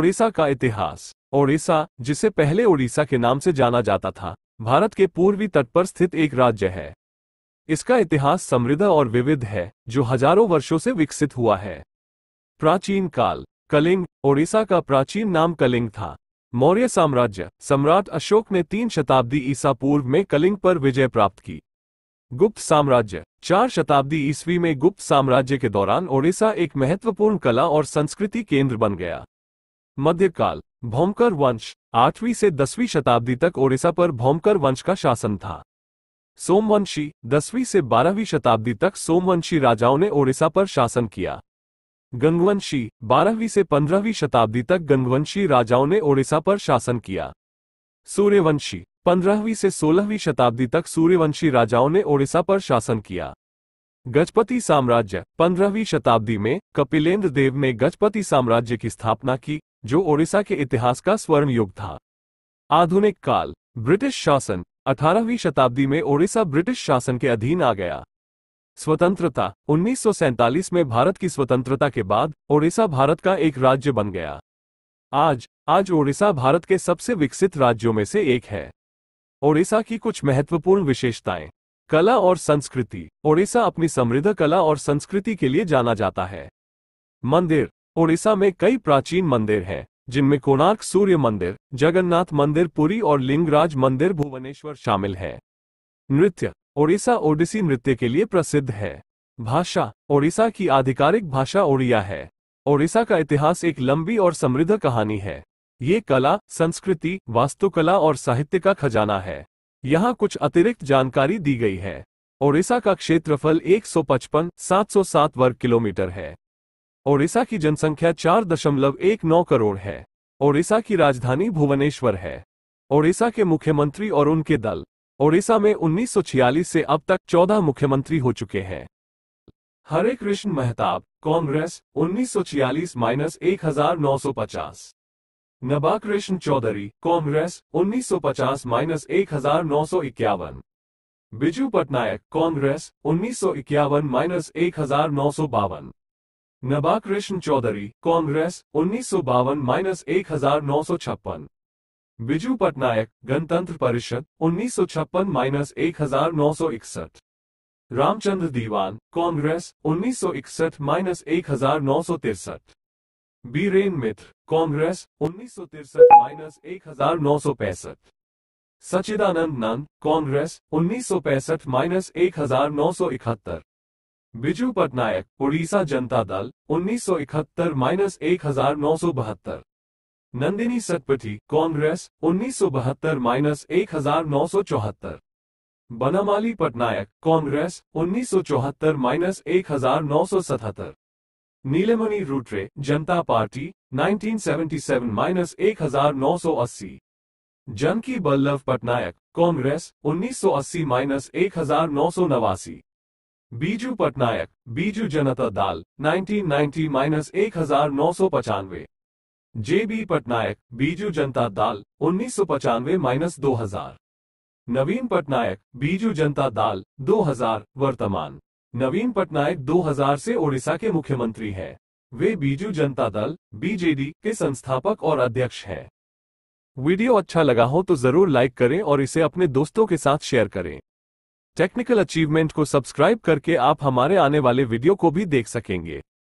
ओडिशा का इतिहास ओडिशा जिसे पहले ओडिशा के नाम से जाना जाता था भारत के पूर्वी तट पर स्थित एक राज्य है इसका इतिहास समृद्ध और विविध है जो हजारों वर्षों से विकसित हुआ है प्राचीन काल कलिंग ओडिशा का प्राचीन नाम कलिंग था मौर्य साम्राज्य सम्राट अशोक ने तीन शताब्दी ईसा पूर्व में कलिंग पर विजय प्राप्त की गुप्त साम्राज्य चार शताब्दी ईस्वी में गुप्त साम्राज्य के दौरान ओडिशा एक महत्वपूर्ण कला और संस्कृति केंद्र बन गया मध्यकाल भौमकर वंश आठवीं से दसवीं शताब्दी तक ओडिशा पर भौमकर वंश का शासन था सोमवंशी दसवीं से बारहवीं शताब्दी तक सोमवंशी राजाओं ने ओडिशा पर शासन किया गंगवंशी बारहवीं से पंद्रहवीं शताब्दी तक गंगवंशी राजाओं ने ओडिशा पर शासन किया सूर्यवंशी पंद्रहवीं से सोलहवीं शताब्दी तक सूर्यवंशी राजाओं ने ओडिशा पर शासन किया गजपति साम्राज्य पंद्रहवीं शताब्दी में कपिलेंद्र देव ने गजपति साम्राज्य की स्थापना की जो ओडिशा के इतिहास का स्वर्ण युग था आधुनिक काल ब्रिटिश शासन 18वीं शताब्दी में ओडिशा ब्रिटिश शासन के अधीन आ गया स्वतंत्रता उन्नीस में भारत की स्वतंत्रता के बाद ओडिशा भारत का एक राज्य बन गया आज आज ओडिशा भारत के सबसे विकसित राज्यों में से एक है ओडिशा की कुछ महत्वपूर्ण विशेषताएं कला और संस्कृति ओडिशा अपनी समृद्ध कला और संस्कृति के लिए जाना जाता है मंदिर ओडिशा में कई प्राचीन मंदिर हैं जिनमें कोणार्क सूर्य मंदिर जगन्नाथ मंदिर पुरी और लिंगराज मंदिर भुवनेश्वर शामिल है नृत्य ओडिशा ओडिसी नृत्य के लिए प्रसिद्ध है भाषा ओडिशा की आधिकारिक भाषा ओडिया है ओडिशा का इतिहास एक लंबी और समृद्ध कहानी है ये कला संस्कृति वास्तुकला और साहित्य का खजाना है यहाँ कुछ अतिरिक्त जानकारी दी गई है ओडिशा का क्षेत्रफल एक 707 वर्ग किलोमीटर है ओडिशा की जनसंख्या चार दशमलव एक नौ करोड़ है ओडिशा की राजधानी भुवनेश्वर है ओडिशा के मुख्यमंत्री और उनके दल ओडिशा में छियालीस से अब तक 14 मुख्यमंत्री हो चुके हैं हरे कृष्ण मेहताब कांग्रेस छियालीस माइनस एक हजार नौ सौ पचास नबा कृष्ण चौधरी कांग्रेस 1950 माइनस एक हजार नौ सौ इक्यावन बिजू पटनायक कांग्रेस उन्नीस सौ इक्यावन माइनस एक हजार नौ सौ बावन नबा कृष्ण चौधरी कांग्रेस उन्नीस सौ बावन माइनस एक हजार नौ सौ छप्पन बिजू पटनायक गणतंत्र परिषद उन्नीस सौ छप्पन माइनस एक हजार नौ सौ इकसठ रामचंद्र दीवान कांग्रेस उन्नीस सौ इकसठ माइनस एक हजार नौ सौ तिरसठ बीरेन मित्र कांग्रेस उन्नीस सौ तिरसठ माइनस एक हजार नौ सौ पैंसठ सचिदानंद नंद कांग्रेस उन्नीस सौ पैंसठ माइनस एक हजार नौ सौ इकहत्तर बिजू पटनायक उड़ीसा जनता दल उन्नीस सौ इकहत्तर माइनस एक हजार नौ सौ बहत्तर नंदिनी सतपथी कांग्रेस उन्नीस सौ बहत्तर माइनस एक हजार नौ सौ चौहत्तर बनामाली पटनायक कांग्रेस उन्नीस सौ चौहत्तर माइनस एक हजार नौ सौ सतहत्तर नीलमणि रूटरे जनता पार्टी नाइनटीन सेवन माइनस एक हजार नौ सौ अस्सी जनकी बल्लभ पटनायक कांग्रेस उन्नीस सौ अस्सी माइनस एक हजार नौ सौ नवासी बीजू पटनायक बीजू जनता दल 1990 माइनस एक हजार नौ सौ पचानवे जे बी पटनायक बीजू जनता दल उन्नीस सौ पचानवे माइनस दो हजार नवीन पटनायक बीजू जनता दल 2000 वर्तमान नवीन पटनायक 2000 से ओडिशा के मुख्यमंत्री हैं वे बीजू जनता दल बीजेडी के संस्थापक और अध्यक्ष हैं वीडियो अच्छा लगा हो तो जरूर लाइक करें और इसे अपने दोस्तों के साथ शेयर करें टेक्निकल अचीवमेंट को सब्सक्राइब करके आप हमारे आने वाले वीडियो को भी देख सकेंगे